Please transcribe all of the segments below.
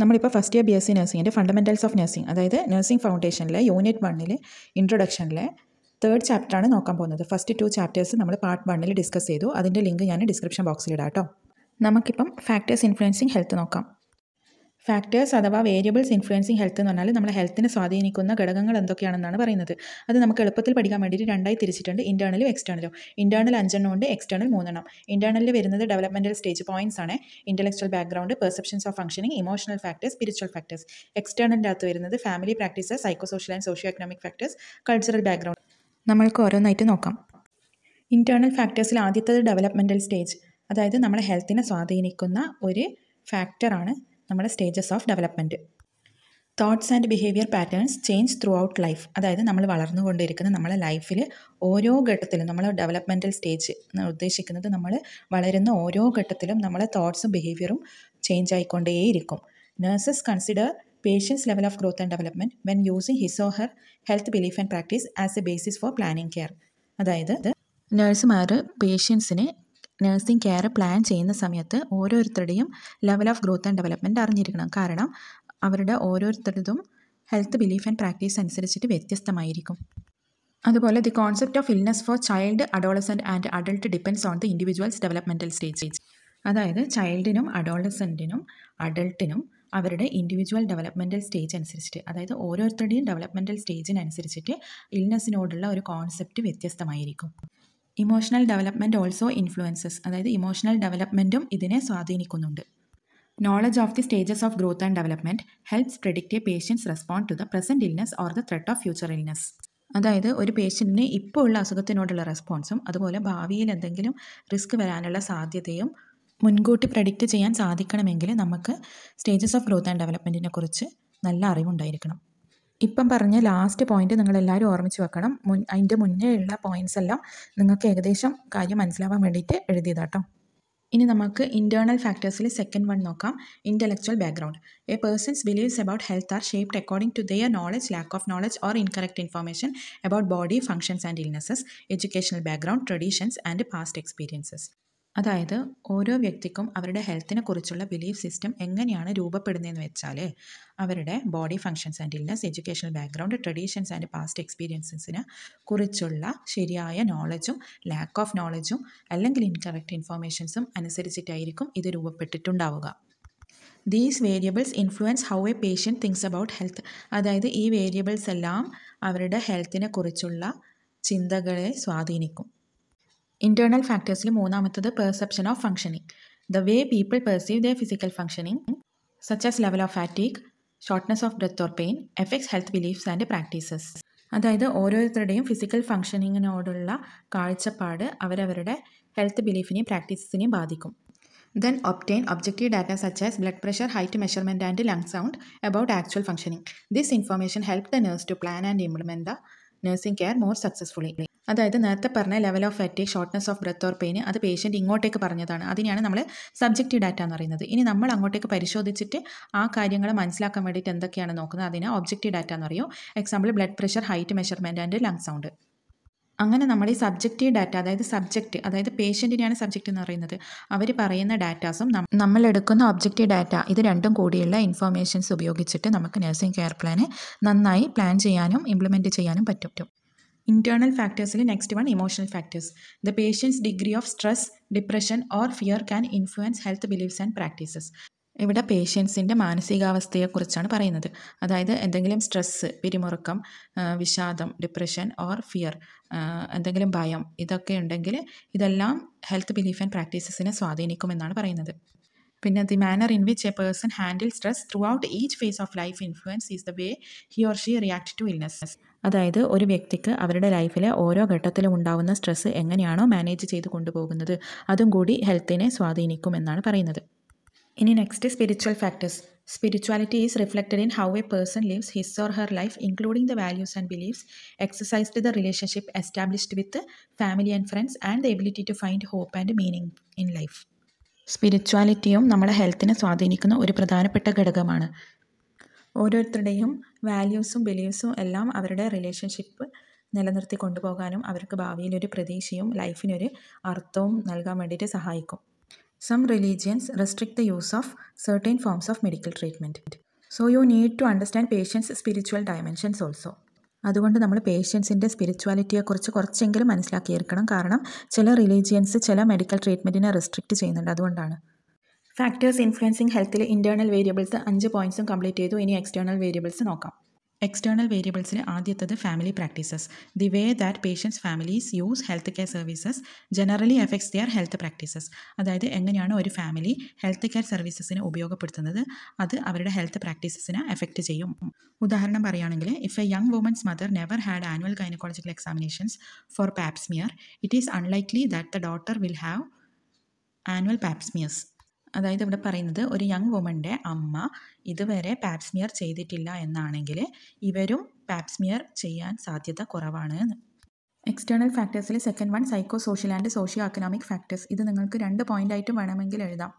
നമ്മളിപ്പോൾ first year B S C നഴ്സിങ്ങിൻ്റെ fundamentals of nursing അതായത് നഴ്സിംഗ് ഫൗണ്ടേഷനിലെ യൂണിറ്റ് വണ്ണിൽ ഇൻട്രൊഡക്ഷനിലെ തേർഡ് ചാപ്റ്ററാണ് നോക്കാൻ പോകുന്നത് ഫസ്റ്റ് ടു ചാപ്റ്റേഴ്സ് നമ്മൾ പാർട്ട് വണ്ണിൽ ഡിസ്കസ് ചെയ്തു അതിൻ്റെ ലിങ്ക് ഞാൻ ഡിസ്ക്രിപ്ഷൻ ബോക്സിൽ ഇടാം കേട്ടോ നമുക്കിപ്പം ഫാക്ടേഴ്സ് ഇൻഫ്ലുവൻസിങ് ഹെൽത്ത് നോക്കാം ഫാക്ടേഴ്സ് അഥവാ വേരിയബിൾസ് ഇൻഫ്ലുവൻസിങ് ഹെൽത്ത് എന്ന് പറഞ്ഞാൽ നമ്മളെ ഹെൽത്തിനെ സ്വാധീനിക്കുന്ന ഘടകങ്ങൾ എന്തൊക്കെയാണെന്നാണ് പറയുന്നത് അത് നമുക്ക് എളുപ്പത്തിൽ പഠിക്കാൻ വേണ്ടിയിട്ട് രണ്ടായി തിരിച്ചിട്ടുണ്ട് ഇൻറ്റേർണലും എക്സ്റ്റേണലും ഇൻറ്റേർണൽ അഞ്ചെണ്ണം ഉണ്ട് എക്സ്റ്റേണൽ മൂന്നെണ്ണം ഇൻറ്റേർണലിൽ വരുന്നത് ഡെവലപ്മെൻറ്റൽ സ്റ്റേജ് പോയിന്റ്സ് ആണ് intellectual background perceptions of functioning emotional factors spiritual factors എക്സ്റ്റേണലിൻ്റെ അകത്ത് വരുന്നത് family practices psycho social and socio economic factors cultural background നമ്മൾക്ക് ഓരോന്നായിട്ട് നോക്കാം ഇൻറ്റേർണൽ ഫാക്ടേഴ്സിൽ ആദ്യത്തേത് ഡെവലപ്മെൻറ്റൽ സ്റ്റേജ് അതായത് നമ്മളെ ഹെൽത്തിനെ സ്വാധീനിക്കുന്ന ഒരു ഫാക്ടറാണ് നമ്മുടെ stages of development thoughts and behaviour patterns change throughout life അതായത് നമ്മൾ വളർന്നുകൊണ്ടിരിക്കുന്ന നമ്മളെ ലൈഫിൽ ഓരോ ഘട്ടത്തിലും നമ്മൾ ഡെവലപ്മെൻറ്റൽ സ്റ്റേജ് ഉദ്ദേശിക്കുന്നത് നമ്മൾ വളരുന്ന ഓരോ ഘട്ടത്തിലും നമ്മളെ തോട്ട്സും ബിഹേവിയറും ചേഞ്ച് ആയിക്കൊണ്ടേയിരിക്കും nurses consider patients level of growth and development when using his or her health belief and practice as a basis for planning care അതായത് നേഴ്സുമാർ പേഷ്യൻസിനെ നഴ്സിംഗ് കെയർ പ്ലാൻ ചെയ്യുന്ന സമയത്ത് ഓരോരുത്തരുടെയും level of growth and development അറിഞ്ഞിരിക്കണം കാരണം അവരുടെ ഓരോരുത്തരുടേതും ഹെൽത്ത് ബിലീഫ് ആൻഡ് പ്രാക്ടീസ് അനുസരിച്ചിട്ട് വ്യത്യസ്തമായിരിക്കും അതുപോലെ the concept of illness for child adolescent and adult depends on the individual's developmental stage അതായത് ചൈൽഡിനും അഡോളസെൻറ്റിനും അഡൾട്ടിനും അവരുടെ ഇൻഡിവിജ്വൽ ഡെവലപ്മെൻറ്റൽ സ്റ്റേജ് അനുസരിച്ചിട്ട് അതായത് ഓരോരുത്തരുടെയും ഡെവലപ്മെൻറ്റൽ സ്റ്റേജിനനുസരിച്ചിട്ട് ഇൽനെസ്സിനോടുള്ള ഒരു കോൺസെപ്റ്റ് വ്യത്യസ്തമായിരിക്കും ഇമോഷണൽ ഡെവലപ്മെൻറ്റ് ഓൾസോ ഇൻഫ്ലുവൻസസ് അതായത് ഇമോഷണൽ ഡെവലപ്മെൻറ്റും ഇതിനെ സ്വാധീനിക്കുന്നുണ്ട് knowledge of the stages of growth and development helps predict a patient's respond to the present illness or the threat of future illness അതായത് ഒരു പേഷ്യൻറ്റിന് ഇപ്പോൾ ഉള്ള അസുഖത്തിനോടുള്ള റെസ്പോൺസും അതുപോലെ ഭാവിയിൽ എന്തെങ്കിലും റിസ്ക് വരാനുള്ള സാധ്യതയും മുൻകൂട്ടി പ്രഡിക്റ്റ് ചെയ്യാൻ സാധിക്കണമെങ്കിൽ നമുക്ക് സ്റ്റേജസ് ഓഫ് ഗ്രോത്ത് ആൻഡ് ഡെവലപ്മെൻറ്റിനെ കുറിച്ച് നല്ല അറിവുണ്ടായിരിക്കണം ഇപ്പം പറഞ്ഞ ലാസ്റ്റ് പോയിന്റ് എല്ലാവരും ഓർമ്മിച്ച് വെക്കണം മുൻ അതിൻ്റെ മുന്നേ ഉള്ള പോയിന്റ്സ് എല്ലാം നിങ്ങൾക്ക് ഏകദേശം കാര്യം മനസ്സിലാവാൻ വേണ്ടിയിട്ട് കേട്ടോ ഇനി നമുക്ക് ഇൻറ്റേർണൽ ഫാക്ടേഴ്സിൽ സെക്കൻഡ് വൺ നോക്കാം intellectual background a person's believes about health are shaped according to their knowledge lack of knowledge or incorrect information about body functions and illnesses educational background traditions and past experiences അതായത് ഓരോ വ്യക്തിക്കും അവരുടെ ഹെൽത്തിനെ കുറിച്ചുള്ള belief system എങ്ങനെയാണ് രൂപപ്പെടുന്നതെന്ന് വെച്ചാൽ അവരുടെ body functions and illness educational background traditions and past എക്സ്പീരിയൻസിനെ കുറിച്ചുള്ള ശരിയായ നോളജും ലാക്ക് ഓഫ് നോളജും അല്ലെങ്കിൽ ഇൻകറക്റ്റ് ഇൻഫോർമേഷൻസും അനുസരിച്ചിട്ടായിരിക്കും ഇത് രൂപപ്പെട്ടിട്ടുണ്ടാവുക these variables influence how a patient thinks about health അതായത് ഈ വേരിയബിൾസ് എല്ലാം അവരുടെ ഹെൽത്തിനെ കുറിച്ചുള്ള ചിന്തകളെ സ്വാധീനിക്കും ഇന്റേർണൽ ഫാക്ടേഴ്സിൽ മൂന്നാമത്തത് perception of functioning the way people perceive the physical functioning such as level of fatigue shortness of breath or pain effects health beliefs and practices അതായത് ഓരോരുത്തരുടെയും ഫിസിക്കൽ ഫംഗ്ഷനിങ്ങിനോടുള്ള കാഴ്ചപ്പാട് അവരവരുടെ ഹെൽത്ത് ബിലീഫിനെയും പ്രാക്ടീസസിനെയും ബാധിക്കും then obtain objective data such as blood pressure height measurement and lung sound about actual functioning this information help the nurse to plan and implement the nursing care more successfully അതായത് നേരത്തെ പറഞ്ഞ level of fatigue shortness of breath or pain അത് patient ഇങ്ങോട്ടേക്ക് പറഞ്ഞതാണ് അതിനെയാണ് നമ്മൾ subjective data എന്ന് പറയുന്നത് ഇനി നമ്മൾ അങ്ങോട്ടേക്ക് പരിശോധിച്ചിട്ട് ആ കാര്യങ്ങൾ മനസ്സിലാക്കാൻ വേണ്ടിയിട്ട് എന്തൊക്കെയാണ് നോക്കുന്നത് അതിനെ ഒബ്ജക്റ്റീവ് ഡാറ്റ എന്ന് പറയും example blood pressure height measurement and lung sound അങ്ങനെ നമ്മൾ ഈ സബ്ജക്റ്റീവ് ഡാറ്റ അതായത് സബ്ജക്റ്റ് അതായത് പേഷ്യൻറ്റിനെയാണ് സബ്ജക്റ്റ് എന്ന് പറയുന്നത് അവർ പറയുന്ന ഡാറ്റാസും നമ്മൾ എടുക്കുന്ന ഒബ്ജക്റ്റീവ് ഡാറ്റ ഇത് രണ്ടും കൂടിയുള്ള ഇൻഫോർമേഷൻസ് ഉപയോഗിച്ചിട്ട് നമുക്ക് നഴ്സിംഗ് കെയർ പ്ലാനെ നന്നായി പ്ലാൻ ചെയ്യാനും ഇംപ്ലിമെൻറ്റ് ചെയ്യാനും പറ്റും ഇൻറ്റേർണൽ ഫാക്ടേഴ്സിൽ next one emotional factors the patient's degree of stress depression or fear can influence health believes and practices ഇവിടെ പേഷ്യൻസിൻ്റെ മാനസികാവസ്ഥയെക്കുറിച്ചാണ് പറയുന്നത് അതായത് എന്തെങ്കിലും സ്ട്രെസ്സ് പിരിമുറുക്കം വിഷാദം ഡിപ്രഷൻ ഓർ ഫിയർ എന്തെങ്കിലും ഭയം ഇതൊക്കെ ഉണ്ടെങ്കിൽ ഇതെല്ലാം ഹെൽത്ത് ബിലീഫ് ആൻഡ് പ്രാക്ടീസസിനെ സ്വാധീനിക്കുമെന്നാണ് പറയുന്നത് പിന്നെ the manner in which a person handle stress throughout each phase of life influence is the way he or she react to illness അതായത് ഒരു വ്യക്തിക്ക് അവരുടെ ലൈഫിലെ ഓരോ ഘട്ടത്തിലും ഉണ്ടാവുന്ന സ്ട്രെസ്സ് എങ്ങനെയാണോ മാനേജ് ചെയ്ത് കൊണ്ടുപോകുന്നത് അതും കൂടി ഹെൽത്തിനെ സ്വാധീനിക്കുമെന്നാണ് പറയുന്നത് ഇനി next spiritual factors spirituality is reflected in how a person lives his or her life including the values and believes exercised the relationship established with family and friends and the ability to find hope and meaning in life സ്പിരിച്വാലിറ്റിയും നമ്മുടെ ഹെൽത്തിനെ സ്വാധീനിക്കുന്ന ഒരു പ്രധാനപ്പെട്ട ഘടകമാണ് ഓരോരുത്തരുടെയും വാല്യൂസും ബിലീവ്സും എല്ലാം അവരുടെ റിലേഷൻഷിപ്പ് നിലനിർത്തി കൊണ്ടുപോകാനും അവർക്ക് ഭാവിയിലൊരു പ്രതീക്ഷയും ലൈഫിനൊരു അർത്ഥവും നൽകാൻ വേണ്ടിയിട്ട് സഹായിക്കും some religions restrict the use of certain forms of medical treatment so you need to understand patients spiritual dimensions also അതുകൊണ്ട് നമ്മൾ പേഷ്യൻസിൻ്റെ സ്പിരിച്വാലിറ്റിയെക്കുറിച്ച് കുറച്ചെങ്കിലും മനസ്സിലാക്കിയിരിക്കണം കാരണം ചില റിലീജിയൻസ് ചില മെഡിക്കൽ ട്രീറ്റ്മെൻറ്റിനെ റെസ്ട്രിക്ട് ചെയ്യുന്നുണ്ട് അതുകൊണ്ടാണ് ഫാക്ടേഴ്സ് ഇൻഫ്ലുവൻസിങ് ഹെൽത്തിൽ ഇൻറ്റേർണൽ വേരിയബിൾസ് അഞ്ച് പോയിൻറ്സും കംപ്ലീറ്റ് ചെയ്തു ഇനി എക്സ്റ്റേർണൽ വേരിയബിൾസ് നോക്കാം എക്സ്റ്റേണൽ വേരിയബിൾസിന് ആദ്യത്തത് family practices the way that patients families use health care services generally effects their health practices അതായത് എങ്ങനെയാണ് ഒരു ഫാമിലി ഹെൽത്ത് കെയർ സർവീസസിന് ഉപയോഗപ്പെടുത്തുന്നത് അത് അവരുടെ ഹെൽത്ത് പ്രാക്ടീസസിനെ എഫക്റ്റ് ചെയ്യും ഉദാഹരണം പറയുകയാണെങ്കിൽ if a young woman's mother never had annual gynaecological examinations for pap smear it is unlikely that the daughter will have annual pap smears അതായത് ഇവിടെ പറയുന്നത് ഒരു യങ് വുമൻ്റെ അമ്മ ഇതുവരെ പാപ്സ്മിയർ ചെയ്തിട്ടില്ല എന്നാണെങ്കിൽ ഇവരും പാപ്സ്മിയർ ചെയ്യാൻ സാധ്യത കുറവാണ് എക്സ്റ്റേണൽ ഫാക്ടേഴ്സിൽ second one psycho social and socio economic factors ഇത് നിങ്ങൾക്ക് രണ്ട് പോയിൻ്റായിട്ടും വേണമെങ്കിൽ എഴുതാം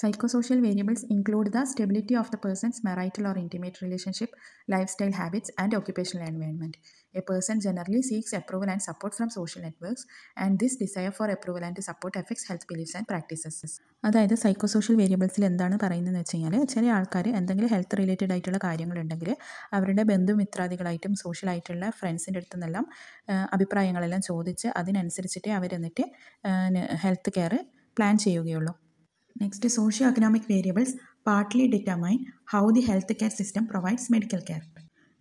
psychosocial variables include the stability of the person's marital or intimate relationship lifestyle habits and occupational environment a person generally seeks approval and support from social networks and this desire for approval and support effects health believes and practices അതായത് psychosocial വേരിയബിൾസിൽ എന്താണ് പറയുന്നതെന്ന് വെച്ച് കഴിഞ്ഞാൽ ചില ആൾക്കാർ എന്തെങ്കിലും health related ആയിട്ടുള്ള കാര്യങ്ങളുണ്ടെങ്കിൽ അവരുടെ ബന്ധുമിത്രാദികളായിട്ടും ആയിട്ടുള്ള ഫ്രണ്ട്സിൻ്റെ അടുത്തു നിന്നെല്ലാം അഭിപ്രായങ്ങളെല്ലാം ചോദിച്ച് അതിനനുസരിച്ചിട്ട് അവരെന്നിട്ട് ഹെൽത്ത് കെയർ പ്ലാൻ ചെയ്യുകയുള്ളൂ next socio economic variables partly determine how the health care system provides medical care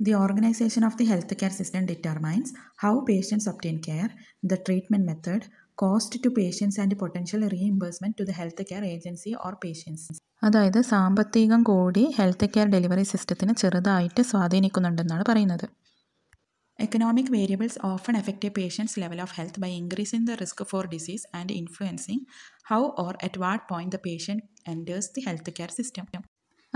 the organisation of the health care system determines how patients obtain care the treatment method cost to patients and potential reimbursement to the health care agency or patients അതായത് സാമ്പത്തികം കൂടി health care delivery സിസ്റ്റത്തിന് ചെറുതായിട്ട് സ്വാധീനിക്കുന്നുണ്ടെന്നാണ് പറയുന്നത് Economic variables often affect a patient's level of health by increasing the risk for disease and influencing how or at what point the patient enters the healthcare system.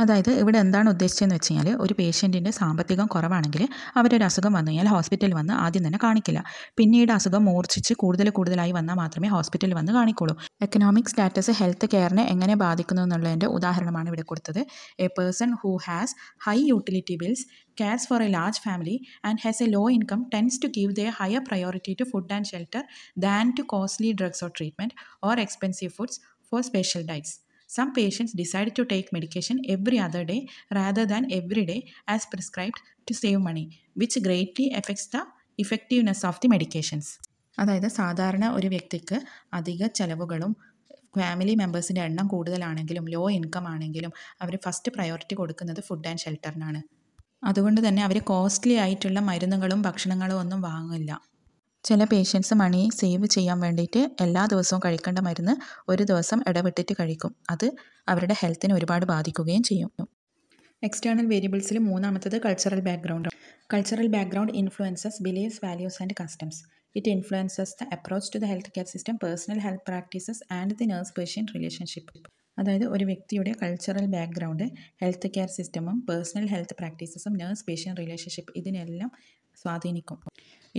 അതായത് ഇവിടെ എന്താണ് ഉദ്ദേശിച്ചതെന്ന് വെച്ച് കഴിഞ്ഞാൽ ഒരു പേഷ്യൻറ്റിൻ്റെ സാമ്പത്തികം കുറവാണെങ്കിൽ അവരൊരു അസുഖം വന്നു കഴിഞ്ഞാൽ ഹോസ്പിറ്റലിൽ വന്ന് ആദ്യം തന്നെ കാണിക്കില്ല പിന്നീട് അസുഖം മൂർച്ഛിച്ച് കൂടുതൽ കൂടുതലായി വന്നാൽ മാത്രമേ ഹോസ്പിറ്റലിൽ വന്ന് കാണിക്കുള്ളൂ എക്കണോമിക് സ്റ്റാറ്റസ് ഹെൽത്ത് കെയറിനെ എങ്ങനെ ബാധിക്കുന്നു എന്നുള്ളതിൻ്റെ ഉദാഹരണമാണ് ഇവിടെ കൊടുത്തത് a person who has high utility bills cares for a large family and has a low income tends to give the higher priority to food and shelter than to costly drugs or treatment or expensive foods for special diets Some patients decide to take medication every other day rather than every day as prescribed to save money, which greatly affects the effectiveness of the medications. അതായത് സാധാരണ ഒരു വ്യക്തിക്ക് അധിക ചെലവുകളും family മെമ്പേഴ്സിൻ്റെ എണ്ണം കൂടുതലാണെങ്കിലും low income ആണെങ്കിലും അവർ first priority കൊടുക്കുന്നത് ഫുഡ് ആൻഡ് ഷെൽട്ടറിനാണ് അതുകൊണ്ട് തന്നെ അവർ കോസ്റ്റ്ലി ആയിട്ടുള്ള മരുന്നുകളും ഭക്ഷണങ്ങളും ഒന്നും വാങ്ങില്ല ചില പേഷ്യൻസ് മണി സേവ് ചെയ്യാൻ വേണ്ടിയിട്ട് എല്ലാ ദിവസവും കഴിക്കേണ്ട മരുന്ന് ഒരു ദിവസം ഇടപെട്ടിട്ട് കഴിക്കും അത് അവരുടെ ഹെൽത്തിനെ ഒരുപാട് ബാധിക്കുകയും ചെയ്യും എക്സ്റ്റേണൽ വേരിയബിൾസിൽ മൂന്നാമത്തത് cultural background cultural background influences beliefs values and customs it influences the approach to the health care system personal health practices and the nurse patient relationship അതായത് ഒരു വ്യക്തിയുടെ കൾച്ചറൽ ബാക്ക്ഗ്രൗണ്ട് ഹെൽത്ത് കെയർ സിസ്റ്റമും personal health പ്രാക്ടീസസും nurse patient relationship ഇതിനെല്ലാം സ്വാധീനിക്കും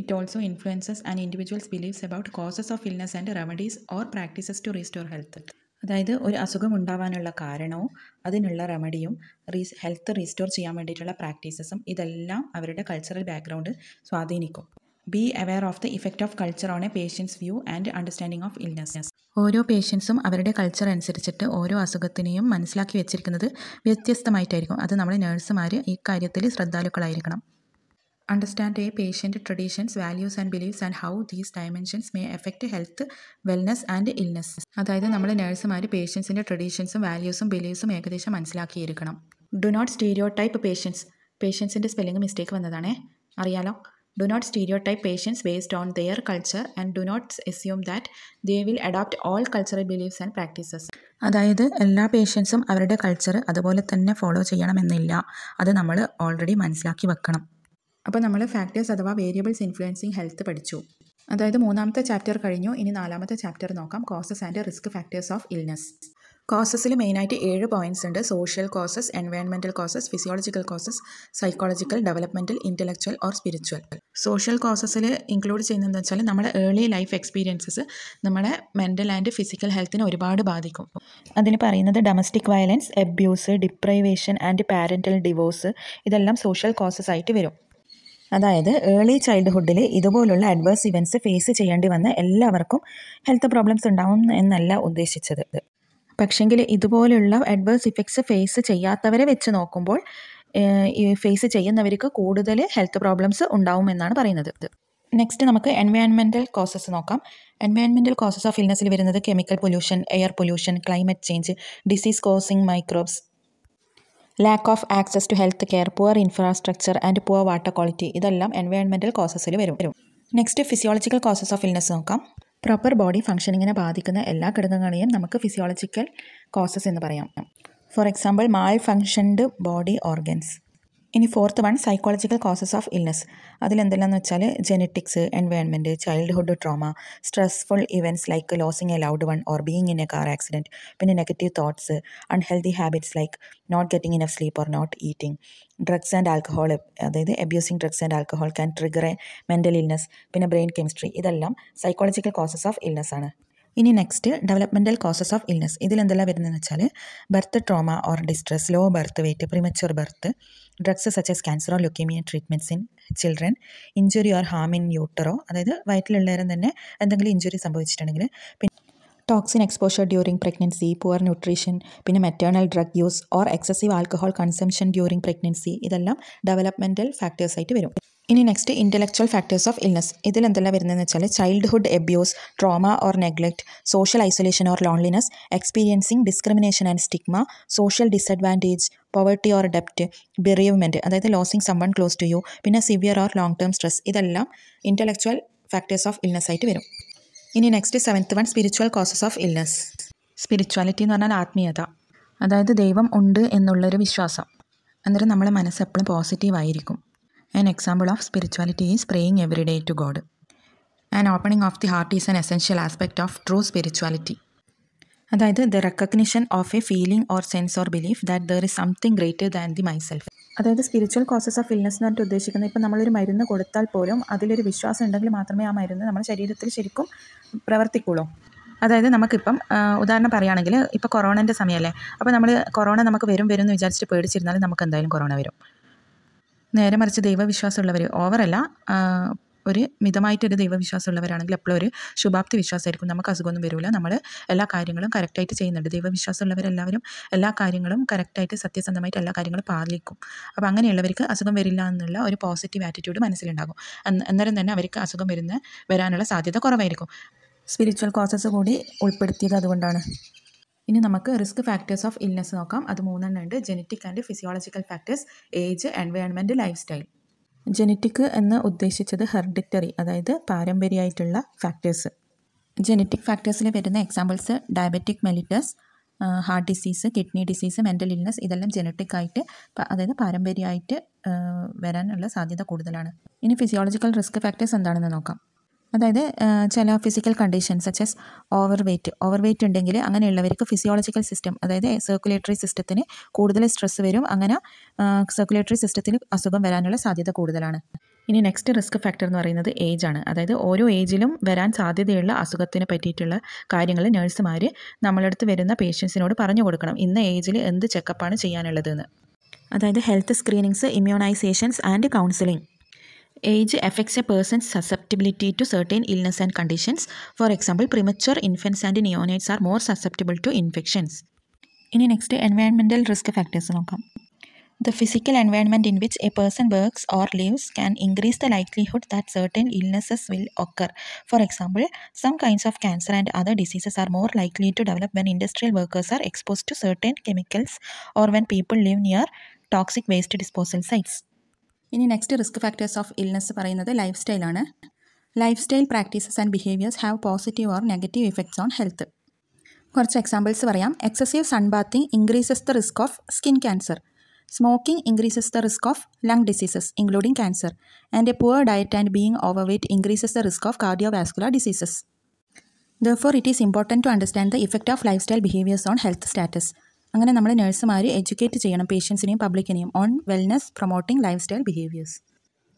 it also influences and individuals beliefs about causes of illness and remedies or practices to restore health അതായത് ഒരു അസുഖം ഉണ്ടാവാനുള്ള കാരണവും അതിനുള്ള റെമഡിയും റീസ് ഹെൽത്ത് റീസ്റ്റോർ ചെയ്യാൻ വേണ്ടിയിട്ടുള്ള പ്രാക്ടീസസും ഇതെല്ലാം അവരുടെ കൾച്ചറൽ ബാക്ക്ഗ്രൗണ്ട് സ്വാധീനിക്കും be aware of the effect of culture on a patient's view and understanding of illness ഓരോ പേഷ്യൻസും അവരുടെ കൾച്ചർ അനുസരിച്ചിട്ട് ഓരോ അസുഖത്തിനെയും മനസ്സിലാക്കി വെച്ചിരിക്കുന്നത് വ്യത്യസ്തമായിട്ടായിരിക്കും അത് നമ്മുടെ നേഴ്സുമാർ ഈ കാര്യത്തിൽ ശ്രദ്ധാലുക്കളായിരിക്കണം understand a patient traditions values and beliefs and how these dimensions may affect health wellness and illness. അതായത് നമ്മൾ നഴ്സുമാർ പേഷ്യൻസിൻ്റെ ട്രഡീഷൻസും വാല്യൂസും ബിലീവ്സും ഏകദേശം മനസ്സിലാക്കിയിരിക്കണം do not stereotype patients പേഷ്യൻസിൻ്റെ സ്പെല്ലിംഗ് മിസ്റ്റേക്ക് വന്നതാണേ അറിയാലോ do not stereotype patients based on their culture and do not assume that they will adopt all cultural beliefs and practices അതായത് എല്ലാ പേഷ്യൻസും അവരുടെ കൾച്ചർ അതുപോലെ തന്നെ ഫോളോ ചെയ്യണമെന്നില്ല അത് നമ്മൾ ഓൾറെഡി മനസ്സിലാക്കി വെക്കണം അപ്പോൾ നമ്മൾ ഫാക്ടേഴ്സ് അഥവാ വേരിയബിൾസ് ഇൻഫ്ലുവൻസിങ് ഹെൽത്ത് പഠിച്ചു അതായത് മൂന്നാമത്തെ ചാപ്റ്റർ കഴിഞ്ഞു ഇനി നാലാമത്തെ ചാപ്റ്റർ നോക്കാം causes and risk factors of illness കോസസിൽ മെയിനായിട്ട് ഏഴ് പോയിന്റ്സ് ഉണ്ട് social causes environmental causes physiological causes psychological developmental intellectual or spiritual social കോസസിൽ ഇൻക്ലൂഡ് ചെയ്യുന്നതെന്ന് വെച്ചാൽ നമ്മുടെ ഏർലി ലൈഫ് എക്സ്പീരിയൻസസ് നമ്മുടെ മെൻ്റൽ ആൻഡ് ഫിസിക്കൽ ഹെൽത്തിനെ ഒരുപാട് ബാധിക്കും അതിന് പറയുന്നത് domestic violence abuse deprivation and parental divorce ഇതെല്ലാം സോഷ്യൽ കോസസ് ആയിട്ട് വരും അതായത് ഏർലി ചൈൽഡ്ഹുഡിൽ ഇതുപോലുള്ള അഡ്വേഴ്സ് ഇവൻറ്റ്സ് ഫേസ് ചെയ്യേണ്ടി വന്ന എല്ലാവർക്കും ഹെൽത്ത് പ്രോബ്ലംസ് ഉണ്ടാവും എന്നല്ല ഉദ്ദേശിച്ചത് പക്ഷെങ്കിൽ ഇതുപോലുള്ള അഡ്വേഴ്സ് ഇഫക്ട്സ് ഫേസ് ചെയ്യാത്തവരെ വെച്ച് നോക്കുമ്പോൾ ഫേസ് ചെയ്യുന്നവർക്ക് കൂടുതൽ ഹെൽത്ത് പ്രോബ്ലംസ് ഉണ്ടാവും എന്നാണ് പറയുന്നത് നെക്സ്റ്റ് നമുക്ക് എൻവയോൺമെൻറ്റൽ കോസസ് നോക്കാം എൻവയോൺമെൻറ്റൽ കോസസ് ഓഫ് ഇൽനെസ്സിൽ വരുന്നത് chemical pollution air pollution climate change disease causing microbes lack of access to health care poor infrastructure and poor water quality ഇതെല്ലാം എൻവയോൺമെൻറ്റൽ കോസസിൽ വരും next physiological causes of illness നോക്കാം proper body ഫംഗ്ഷനിങ്ങിനെ ബാധിക്കുന്ന എല്ലാ ഘടകങ്ങളെയും നമുക്ക് ഫിസിയോളജിക്കൽ കോസസ് എന്ന് പറയാം for example malfunctioned body organs ഇനി fourth one psychological causes of illness എന്ന് വെച്ചാൽ genetics environment childhood trauma stressful events like losing a loved one or being in a car accident പിന്നെ negative thoughts unhealthy habits like not getting enough sleep or not eating drugs and alcohol അതായത് abusing drugs and alcohol can trigger a mental illness പിന്നെ brain chemistry ഇതെല്ലാം psychological causes of illness ആണ് ഇനി next developmental causes of illness ഇതിൽ എന്തെല്ലാം വരുന്നതെന്ന് വെച്ചാൽ birth trauma or distress low birth weight premature birth drugs such as cancer or leukaemia treatments in children injury or harm in utero അതായത് വയറ്റിലുള്ളവരും തന്നെ എന്തെങ്കിലും ഇഞ്ചുറി സംഭവിച്ചിട്ടുണ്ടെങ്കിൽ പിന്നെ toxin exposure during pregnancy poor nutrition പിന്നെ maternal drug use or excessive alcohol consumption during pregnancy ഇതെല്ലാം developmental ഫാക്ടേഴ്സായിട്ട് വരും ഇനി next intellectual factors of illness ഇതിൽ എന്തെല്ലാം വരുന്നതെന്ന് വെച്ചാൽ childhood abuse trauma or neglect social isolation or loneliness experiencing discrimination and stigma social disadvantage poverty or ഡെപ്റ്റ് ബെറിയവ്മെൻറ്റ് അതായത് losing someone close to you പിന്നെ severe or long term stress ഇതെല്ലാം intellectual factors of illness ആയിട്ട് വരും ഇനി next seventh one spiritual causes of illness spirituality എന്ന് പറഞ്ഞാൽ ആത്മീയത അതായത് ദൈവം ഉണ്ട് എന്നുള്ളൊരു വിശ്വാസം അന്നേരം നമ്മുടെ മനസ്സ് എപ്പോഴും പോസിറ്റീവായിരിക്കും An example of spirituality is praying every day to God and opening of the heart is an essential aspect of true spirituality അതായത് the recognition of a feeling or sense or belief that there is something greater than the myself അതായത് spiritual causes of illness എന്ന് പറഞ്ഞിട്ട് ഉദ്ദേശിക്കുന്നത് ഇപ്പോൾ നമ്മളൊരു മരുന്ന് കൊടുത്താൽ പോലും അതിലൊരു വിശ്വാസം ഉണ്ടെങ്കിൽ മാത്രമേ ആ മരുന്ന് നമ്മുടെ ശരീരത്തിൽ ശരിക്കും പ്രവർത്തിക്കുള്ളൂ അതായത് നമുക്കിപ്പം ഉദാഹരണം പറയുകയാണെങ്കിൽ ഇപ്പോൾ കൊറോണൻ്റെ സമയമല്ലേ അപ്പോൾ നമ്മൾ കൊറോണ നമുക്ക് വരും വരും എന്ന് വിചാരിച്ചിട്ട് പേടിച്ചിരുന്നാലും നമുക്ക് എന്തായാലും കൊറോണ വരും നേരെ മറിച്ച് ദൈവവിശ്വാസമുള്ളവർ ഓവറല്ല ഒരു മിതമായിട്ടൊരു ദൈവവിശ്വാസമുള്ളവരാണെങ്കിൽ ഒരു ശുഭാപ്തി വിശ്വാസമായിരിക്കും നമുക്ക് അസുഖമൊന്നും വരില്ല നമ്മൾ എല്ലാ കാര്യങ്ങളും കറക്റ്റായിട്ട് ചെയ്യുന്നുണ്ട് ദൈവവിശ്വാസമുള്ളവരെല്ലാവരും എല്ലാ കാര്യങ്ങളും കറക്റ്റായിട്ട് സത്യസന്ധമായിട്ട് എല്ലാ കാര്യങ്ങളും പാലിക്കും അപ്പോൾ അങ്ങനെയുള്ളവർക്ക് അസുഖം വരില്ല എന്നുള്ള ഒരു പോസിറ്റീവ് ആറ്റിറ്റ്യൂഡ് മനസ്സിലുണ്ടാകും അന്നേരം തന്നെ അവർക്ക് അസുഖം വരുന്ന വരാനുള്ള സാധ്യത കുറവായിരിക്കും സ്പിരിച്വൽ കോസസ് കൂടി ഉൾപ്പെടുത്തിയത് അതുകൊണ്ടാണ് ഇനി നമുക്ക് റിസ്ക് ഫാക്ടേഴ്സ് ഓഫ് ഇൽനെസ് നോക്കാം അത് മൂന്നെണ്ണം ഉണ്ട് genetic and physiological factors age environment lifestyle genetic എന്ന് ഉദ്ദേശിച്ചത് ഹെറിഡിറ്ററി അതായത് പാരമ്പര്യമായിട്ടുള്ള ഫാക്ടേഴ്സ് ജെനറ്റിക് ഫാക്ടേഴ്സിൽ വരുന്ന examples diabetic mellitus heart disease kidney disease mental illness ഇതെല്ലാം ജനറ്റിക് ആയിട്ട് അതായത് പാരമ്പര്യമായിട്ട് വരാനുള്ള സാധ്യത കൂടുതലാണ് ഇനി ഫിസിയോളജിക്കൽ റിസ്ക് ഫാക്ടേഴ്സ് എന്താണെന്ന് നോക്കാം അതായത് ചില physical condition as overweight overweight ഉണ്ടെങ്കിൽ അങ്ങനെയുള്ളവർക്ക് ഫിസിയോളജിക്കൽ സിസ്റ്റം അതായത് സർക്കുലേറ്ററി സിസ്റ്റത്തിന് കൂടുതൽ സ്ട്രെസ് വരും അങ്ങനെ സർക്കുലേറ്ററി സിസ്റ്റത്തിന് അസുഖം വരാനുള്ള സാധ്യത കൂടുതലാണ് ഇനി നെക്സ്റ്റ് റിസ്ക് ഫാക്ടർ എന്ന് പറയുന്നത് ഏജ് ആണ് അതായത് ഓരോ ഏജിലും വരാൻ സാധ്യതയുള്ള അസുഖത്തിന് പറ്റിയിട്ടുള്ള കാര്യങ്ങൾ നഴ്സുമാർ നമ്മളടുത്ത് വരുന്ന പേഷ്യൻസിനോട് പറഞ്ഞു കൊടുക്കണം ഇന്ന ഏജിൽ എന്ത് ചെക്കപ്പാണ് ചെയ്യാനുള്ളതെന്ന് അതായത് health screenings immunisations and counselling Age affects a person's susceptibility to certain illness and conditions. For example, premature infants and neonates are more susceptible to infections. In the next, environmental risk factors. The physical environment in which a person works or lives can increase the likelihood that certain illnesses will occur. For example, some kinds of cancer and other diseases are more likely to develop when industrial workers are exposed to certain chemicals or when people live near toxic waste disposal sites. ഇനി next risk factors of illness പറയുന്നത് life സ്റ്റൈലാണ് lifestyle practices and behaviours have positive or negative effects on health കുറച്ച് examples പറയാം excessive sunbathing increases the risk of skin cancer smoking increases the risk of lung diseases including cancer and a poor diet and being overweight increases the risk of cardiovascular diseases therefore it is important to understand the effect of life lifestyle behaviours on health status അങ്ങനെ നമ്മൾ നഴ്സുമാർ educate ചെയ്യണം പേഷ്യൻസിനെയും പബ്ലിക്കിനെയും on wellness promoting lifestyle behaviours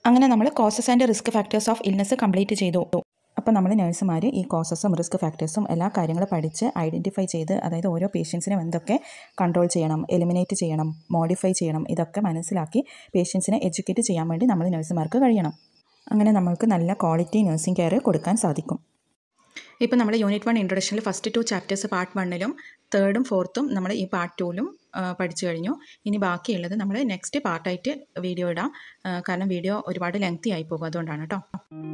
അങ്ങനെ നമ്മൾ causes and risk factors of illness complete ചെയ്തു അപ്പോൾ നമ്മൾ നഴ്സുമാർ ഈ കോസസും റിസ്ക് ഫാക്ടേഴ്സും എല്ലാ കാര്യങ്ങളും പഠിച്ച് ഐഡൻറ്റിഫൈ ചെയ്ത് അതായത് ഓരോ പേഷ്യൻസിനും എന്തൊക്കെ കൺട്രോൾ ചെയ്യണം എലിമിനേറ്റ് ചെയ്യണം മോഡിഫൈ ചെയ്യണം ഇതൊക്കെ മനസ്സിലാക്കി പേഷ്യൻസിനെ എഡ്യൂക്കേറ്റ് ചെയ്യാൻ വേണ്ടി നമ്മൾ നഴ്സുമാർക്ക് കഴിയണം അങ്ങനെ നമ്മൾക്ക് നല്ല ക്വാളിറ്റി നഴ്സിംഗ് കെയർ കൊടുക്കാൻ സാധിക്കും ഇപ്പോൾ നമ്മൾ യൂണിറ്റ് വൺ ഇൻട്രൊഡക്ഷനിൽ ഫസ്റ്റ് ടു ചാപ്റ്റേഴ്സ് പാർട്ട് വണ്ണിലും തേർഡും ഫോർത്തും നമ്മൾ ഈ പാർട്ട് ടൂലും പഠിച്ചു കഴിഞ്ഞു ഇനി ബാക്കിയുള്ളത് നമ്മൾ നെക്സ്റ്റ് പാർട്ടായിട്ട് വീഡിയോ ഇടാം കാരണം വീഡിയോ ഒരുപാട് ലെങ്തി ആയി പോകും അതുകൊണ്ടാണ് കേട്ടോ